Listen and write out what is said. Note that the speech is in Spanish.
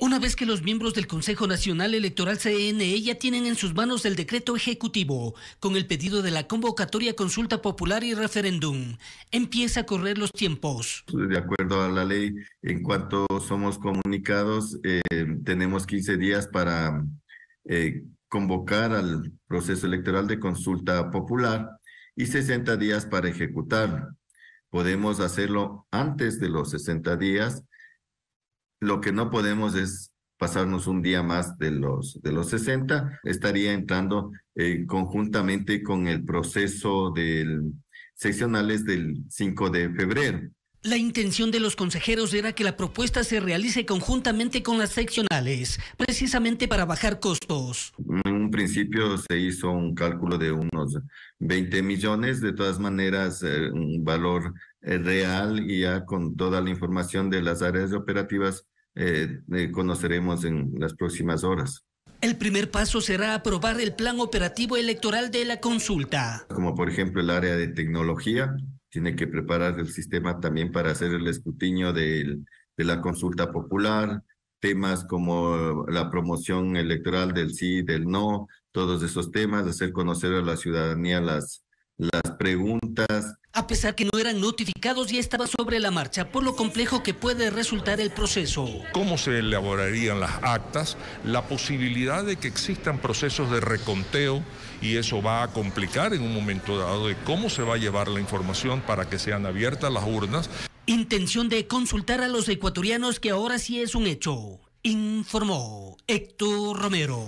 Una vez que los miembros del Consejo Nacional Electoral CNE ya tienen en sus manos el decreto ejecutivo con el pedido de la convocatoria consulta popular y referéndum, empieza a correr los tiempos. De acuerdo a la ley, en cuanto somos comunicados, eh, tenemos 15 días para eh, convocar al proceso electoral de consulta popular y 60 días para ejecutarlo. Podemos hacerlo antes de los 60 días. Lo que no podemos es pasarnos un día más de los, de los 60. Estaría entrando eh, conjuntamente con el proceso del seccionales del 5 de febrero. La intención de los consejeros era que la propuesta se realice conjuntamente con las seccionales, precisamente para bajar costos. En un principio se hizo un cálculo de unos 20 millones, de todas maneras, eh, un valor eh, real y ya con toda la información de las áreas operativas eh, conoceremos en las próximas horas. El primer paso será aprobar el plan operativo electoral de la consulta. Como por ejemplo el área de tecnología, tiene que preparar el sistema también para hacer el escrutinio de, de la consulta popular, temas como la promoción electoral del sí, del no, todos esos temas, hacer conocer a la ciudadanía las, las preguntas, a pesar que no eran notificados y estaba sobre la marcha, por lo complejo que puede resultar el proceso. ¿Cómo se elaborarían las actas? La posibilidad de que existan procesos de reconteo y eso va a complicar en un momento dado de cómo se va a llevar la información para que sean abiertas las urnas. Intención de consultar a los ecuatorianos que ahora sí es un hecho, informó Héctor Romero.